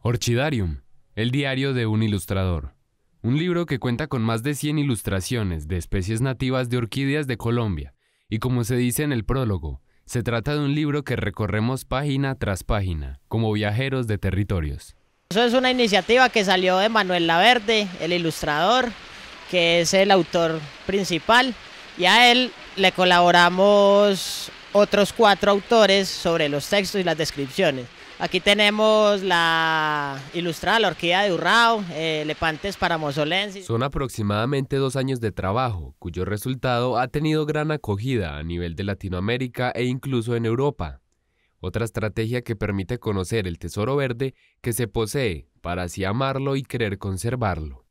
Orchidarium, el diario de un ilustrador. Un libro que cuenta con más de 100 ilustraciones de especies nativas de orquídeas de Colombia, y como se dice en el prólogo, se trata de un libro que recorremos página tras página, como viajeros de territorios. Eso es una iniciativa que salió de Manuel Laverde, el ilustrador, que es el autor principal, y a él le colaboramos otros cuatro autores sobre los textos y las descripciones. Aquí tenemos la ilustrada La Orquídea de Urrao, eh, Lepantes para Mosolensis. Son aproximadamente dos años de trabajo, cuyo resultado ha tenido gran acogida a nivel de Latinoamérica e incluso en Europa. Otra estrategia que permite conocer el tesoro verde que se posee para así amarlo y querer conservarlo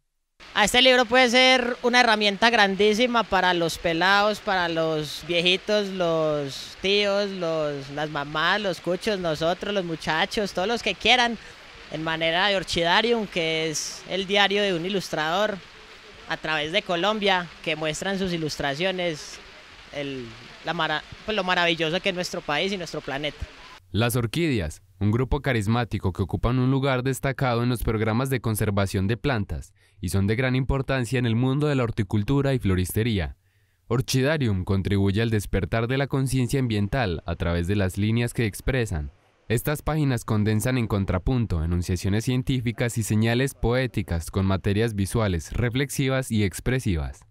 este libro puede ser una herramienta grandísima para los pelados, para los viejitos, los tíos, las mamás, los cuchos, nosotros, los muchachos, todos los que quieran, en manera de Orchidarium, que es el diario de un ilustrador a través de Colombia, que muestran sus ilustraciones, pues, lo maravilloso que es nuestro país y nuestro planeta. Las orquídeas, un grupo carismático que ocupan un lugar destacado en los programas de conservación de plantas y son de gran importancia en el mundo de la horticultura y floristería. Orchidarium contribuye al despertar de la conciencia ambiental a través de las líneas que expresan. Estas páginas condensan en contrapunto enunciaciones científicas y señales poéticas con materias visuales, reflexivas y expresivas.